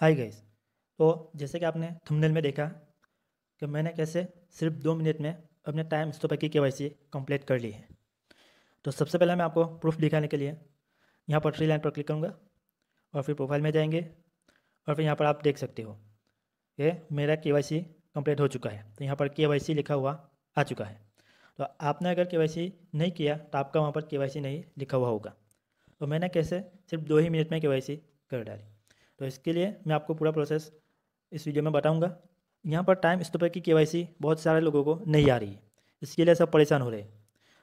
hi guys तो जैसे कि आपने थंबनेल में देखा कि मैंने कैसे सिर्फ दो मिनट में अपने टाइम स्टॉप की के वाई कंप्लीट कर ली है तो सबसे पहले मैं आपको प्रूफ दिखाने के लिए यहाँ पर थ्री लाइन पर क्लिक करूँगा और फिर प्रोफाइल में जाएंगे और फिर यहाँ पर आप देख सकते हो ये मेरा के वाई हो चुका है तो यहाँ पर के लिखा हुआ आ चुका है तो आपने अगर के नहीं किया तो आपका वहाँ पर के नहीं लिखा हुआ होगा तो मैंने कैसे सिर्फ दो ही मिनट में के कर डाली तो इसके लिए मैं आपको पूरा प्रोसेस इस वीडियो में बताऊँगा यहाँ पर टाइम स्टॉपर की केवाईसी बहुत सारे लोगों को नहीं आ रही है इसके लिए सब परेशान हो रहे हैं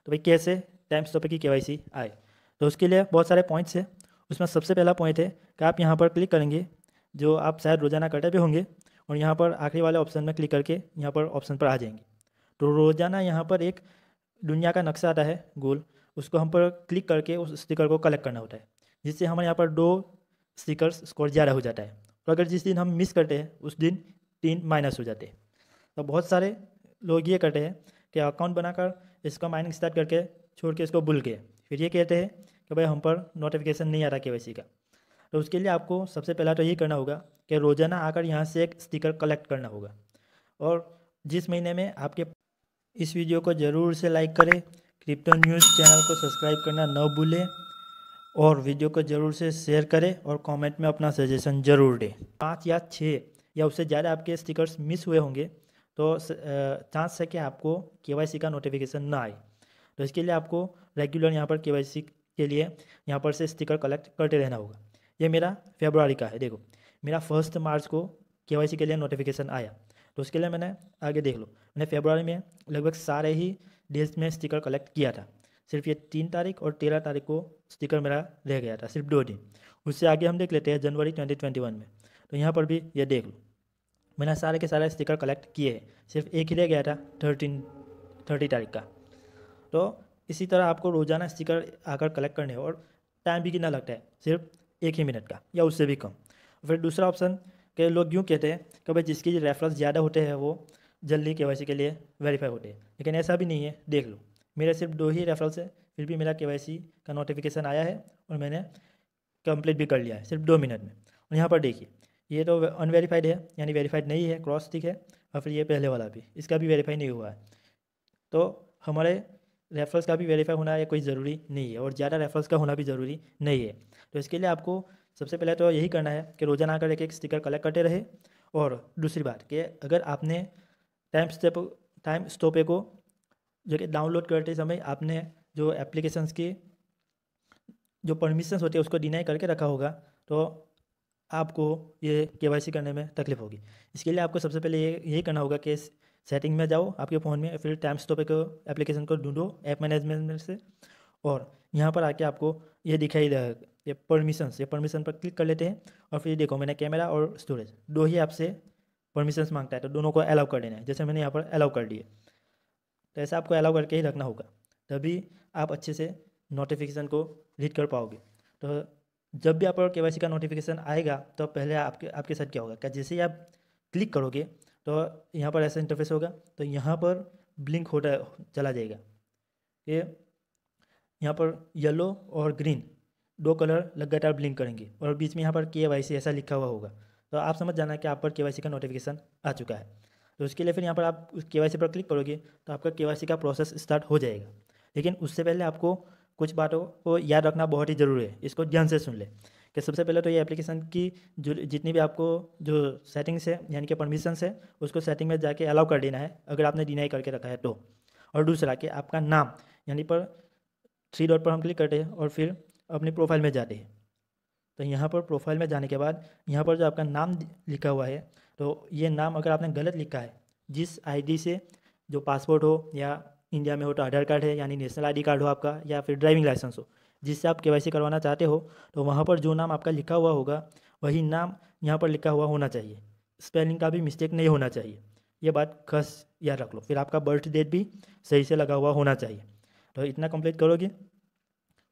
तो भाई कैसे टाइम स्टॉपर की केवाईसी आए तो उसके लिए बहुत सारे पॉइंट्स हैं उसमें सबसे पहला पॉइंट है कि आप यहाँ पर क्लिक करेंगे जो आप शायद रोज़ाना करते भी होंगे और यहाँ पर आखिरी वाले ऑप्शन में क्लिक करके यहाँ पर ऑप्शन पर आ जाएंगे तो रोज़ाना यहाँ पर एक दुनिया का नक्शा आता है गोल उसको हम पर क्लिक करके उस स्टिकर को कलेक्ट करना होता है जिससे हमारे यहाँ पर दो सीकर्स स्कोर ज़्यादा हो जाता है और अगर जिस दिन हम मिस करते हैं उस दिन तीन माइनस हो जाते हैं तो बहुत सारे लोग ये करते हैं कि अकाउंट बनाकर इसका माइनिंग स्टार्ट करके छोड़ के इसको भूल के फिर ये कहते हैं कि भाई हम पर नोटिफिकेशन नहीं आ रहा के का तो उसके लिए आपको सबसे पहला तो ये करना होगा कि रोज़ाना आकर यहाँ से एक स्टिकर कलेक्ट करना होगा और जिस महीने में आपके इस वीडियो को ज़रूर से लाइक करें क्रिप्टो न्यूज़ चैनल को सब्सक्राइब करना न भूलें और वीडियो को ज़रूर से शेयर करें और कमेंट में अपना सजेशन ज़रूर दें पाँच या छः या उससे ज़्यादा आपके स्टिकर्स मिस हुए होंगे तो चांस है कि आपको के का नोटिफिकेशन ना आए तो इसके लिए आपको रेगुलर यहाँ पर के के लिए यहाँ पर से स्टिकर कलेक्ट करते रहना होगा ये मेरा फेब्रुआरी का है देखो मेरा फर्स्ट मार्च को के के लिए नोटिफिकेशन आया तो उसके लिए मैंने आगे देख लो मैंने फेब्रुआरी में लगभग सारे ही डेज में स्टिकर कलेक्ट किया था सिर्फ ये तीन तारीख और तेरह तारीख को स्टिकर मेरा रह गया था सिर्फ दो दिन उससे आगे हम देख लेते हैं जनवरी ट्वेंटी ट्वेंटी वन में तो यहाँ पर भी ये देख लो मैंने सारे के सारे स्टिकर कलेक्ट किए हैं सिर्फ एक ही रह गया था थर्टीन थर्टी तारीख का तो इसी तरह आपको रोज़ाना स्टिकर आकर कलेक्ट करने और टाइम भी कितना लगता है सिर्फ एक ही मिनट का या उससे भी कम फिर दूसरा ऑप्शन के लोग यूँ कहते हैं कि भाई जिसकी रेफरेंस ज़्यादा होते हैं वो जल्दी के के लिए वेरीफाई होते हैं लेकिन ऐसा भी नहीं है देख लो मेरा सिर्फ दो ही रेफरल्स है फिर भी मेरा के का नोटिफिकेशन आया है और मैंने कंप्लीट भी कर लिया है सिर्फ दो मिनट में और यहाँ पर देखिए ये तो अनवेरीफाइड है यानी वेरीफाइड नहीं है क्रॉस स्टिक है और फिर ये पहले वाला भी इसका भी वेरीफाई नहीं हुआ है तो हमारे रेफरल्स का भी वेरीफाई होना ये कोई ज़रूरी नहीं है और ज़्यादा रेफरल्स का होना भी ज़रूरी नहीं है तो इसके लिए आपको सबसे पहले तो यही करना है कि रोजाना आकर एक एक स्टिकर कलेक्ट करते रहे और दूसरी बात कि अगर आपने टाइम स्टेप टाइम स्टॉपे को जो कि डाउनलोड करते समय आपने जो एप्लीकेशंस की जो परमिशंस होती है उसको डिनाई करके रखा होगा तो आपको ये के करने में तकलीफ होगी इसके लिए आपको सबसे पहले ये यही करना होगा कि सेटिंग में जाओ आपके फ़ोन में फिर टाइम स्टॉप को एप्लीकेशन को ढूंढो ऐप मैनेजमेंट से और यहाँ पर आके आपको ये दिखाई दे ये परमिशन ये परमिशन पर क्लिक कर लेते हैं और फिर देखो मैंने कैमरा और स्टोरेज दो ही आपसे परमिशंस मांगता है तो दोनों को अलाउ कर देना है जैसे मैंने यहाँ पर अलाउ कर दिए तो ऐसा आपको अलाउ करके ही रखना होगा तभी आप अच्छे से नोटिफिकेशन को रीड कर पाओगे तो जब भी आप के का नोटिफिकेशन आएगा तो पहले आपके आपके साथ क्या होगा क्या जैसे ही आप क्लिक करोगे तो यहाँ पर ऐसा इंटरफेस होगा तो यहाँ पर ब्लिंक होता चला जाएगा ये यहाँ पर येलो और ग्रीन दो कलर लगातार ब्लिंक करेंगे और बीच में यहाँ पर के ऐसा लिखा हुआ होगा तो आप समझ जाना कि आप पर के का नोटिफिकेशन आ चुका है तो उसके लिए फिर यहाँ पर आप उस के पर क्लिक करोगे तो आपका के का प्रोसेस स्टार्ट हो जाएगा लेकिन उससे पहले आपको कुछ बातों को याद रखना बहुत ही ज़रूरी है इसको ध्यान से सुन ले कि सबसे पहले तो ये एप्लीकेशन की जो जितनी भी आपको जो सेटिंग्स है यानी कि परमिशंस है उसको सेटिंग में जाके अलाउ कर देना है अगर आपने डिनाई करके रखा है तो और दूसरा कि आपका नाम यानी पर थ्री डॉट पर हम क्लिक करते हैं और फिर अपनी प्रोफाइल में जाते हैं तो यहाँ पर प्रोफाइल में जाने के बाद यहाँ पर जो आपका नाम लिखा हुआ है तो ये नाम अगर आपने गलत लिखा है जिस आईडी से जो पासपोर्ट हो या इंडिया में हो तो आधार कार्ड है यानी नेशनल आईडी कार्ड हो आपका या फिर ड्राइविंग लाइसेंस हो जिससे आप के करवाना चाहते हो तो वहाँ पर जो नाम आपका लिखा हुआ होगा वही नाम यहाँ पर लिखा हुआ होना चाहिए स्पेलिंग का भी मिस्टेक नहीं होना चाहिए ये बात खस याद रख लो फिर आपका बर्थ डेट भी सही से लगा हुआ होना चाहिए तो इतना कंप्लीट करोगे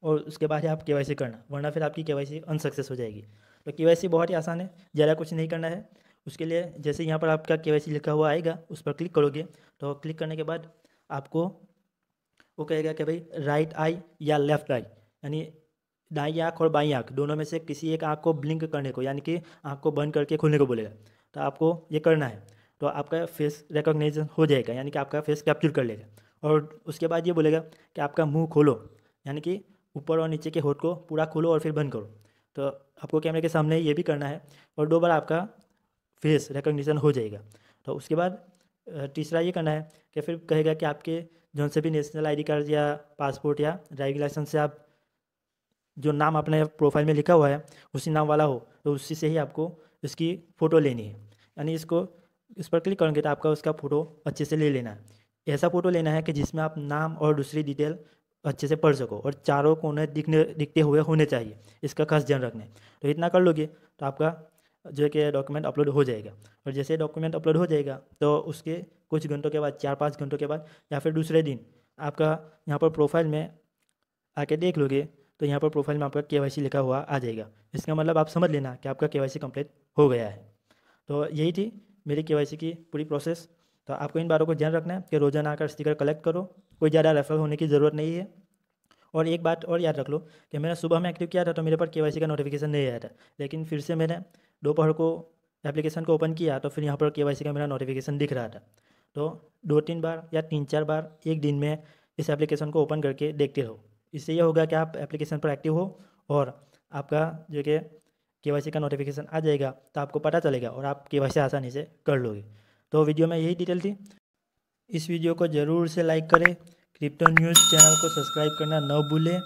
और उसके बाद आप के वाई सी करना वरना फिर आपकी के वाई सी अनसक्सेस हो जाएगी तो के वाई सी बहुत ही आसान है ज़्यादा कुछ नहीं करना है उसके लिए जैसे यहाँ पर आपका के वाई सी लिखा हुआ आएगा उस पर क्लिक करोगे तो क्लिक करने के बाद आपको वो कहेगा कि भाई राइट आई या लेफ्ट आई यानी दाई आँख और बाई आँख दोनों में से किसी एक आँख को ब्लिंक करने को यानी कि आँख को बंद करके खोलने को बोलेगा तो आपको ये करना है तो आपका फेस रिकॉग्नाइजन हो जाएगा यानी कि आपका फेस कैप्चर कर लेगा और उसके बाद ये बोलेगा कि आपका मुंह खोलो यानी कि ऊपर और नीचे के होठ को पूरा खोलो और फिर बंद करो तो आपको कैमरे के सामने ये भी करना है और दो बार आपका फेस रिकग्निशन हो जाएगा तो उसके बाद तीसरा ये करना है कि फिर कहेगा कि आपके जो से भी नेशनल आईडी कार्ड या पासपोर्ट या ड्राइविंग लाइसेंस से आप जो नाम अपने प्रोफाइल में लिखा हुआ है उसी नाम वाला हो तो उसी से ही आपको इसकी फ़ोटो लेनी है यानी इसको इस पर क्लिक करेंगे तो आपका उसका फ़ोटो अच्छे से ले लेना है ऐसा फ़ोटो लेना है कि जिसमें आप नाम और दूसरी डिटेल अच्छे से पढ़ सको और चारों कोने दिखने दिखते हुए होने चाहिए इसका खास ध्यान रखना तो इतना कर लोगे तो आपका जो है कि डॉक्यूमेंट अपलोड हो जाएगा और जैसे डॉक्यूमेंट अपलोड हो जाएगा तो उसके कुछ घंटों के बाद चार पाँच घंटों के बाद या फिर दूसरे दिन आपका यहाँ पर प्रोफाइल में आके देख लोगे तो यहाँ पर प्रोफाइल में आपका के लिखा हुआ आ जाएगा इसका मतलब आप समझ लेना कि आपका के वाई कंप्लीट हो गया है तो यही थी मेरी के की पूरी प्रोसेस तो आपको इन बारों को ध्यान रखना है कि रोजाना आकर स्टिकर कलेक्ट करो कोई ज़्यादा रेफरल होने की ज़रूरत नहीं है और एक बात और याद रख लो कि मैंने सुबह में एक्टिव किया था तो मेरे पर के का नोटिफिकेशन नहीं आया था लेकिन फिर से मैंने दोपहर को एप्लीकेशन को ओपन किया तो फिर यहाँ पर के का मेरा नोटिफिकेशन दिख रहा था तो दो तीन बार या तीन चार बार एक दिन में इस एप्लीकेशन को ओपन करके देखते रहो इससे यह होगा कि आप एप्लीकेशन पर एक्टिव हो और आपका जो कि के का नोटिफिकेशन आ जाएगा तो आपको पता चलेगा और आप के आसानी से कर लोगे तो वीडियो में यही डिटेल थी इस वीडियो को ज़रूर से लाइक करें क्रिप्टो न्यूज़ चैनल को सब्सक्राइब करना न भूलें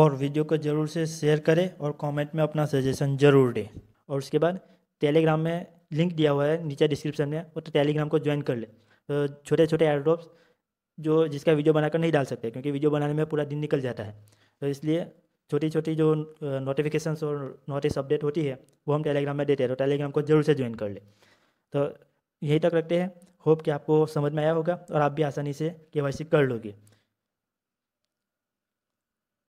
और वीडियो को ज़रूर से शेयर करें और कमेंट में अपना सजेशन ज़रूर दें और उसके बाद टेलीग्राम में लिंक दिया हुआ है नीचे डिस्क्रिप्शन में और तो टेलीग्राम को ज्वाइन कर ले तो छोटे छोटे एड्रॉप्स जो जिसका वीडियो बनाकर नहीं डाल सकते क्योंकि वीडियो बनाने में पूरा दिन निकल जाता है तो इसलिए छोटी छोटी जो नोटिफिकेशंस और नोटिस अपडेट होती है वो हम टेलीग्राम में देते हैं तो टेलीग्राम को ज़रूर से ज्वाइन कर ले तो यहीं तक रखते हैं होप कि आपको समझ में आया होगा और आप भी आसानी से के कर लोगे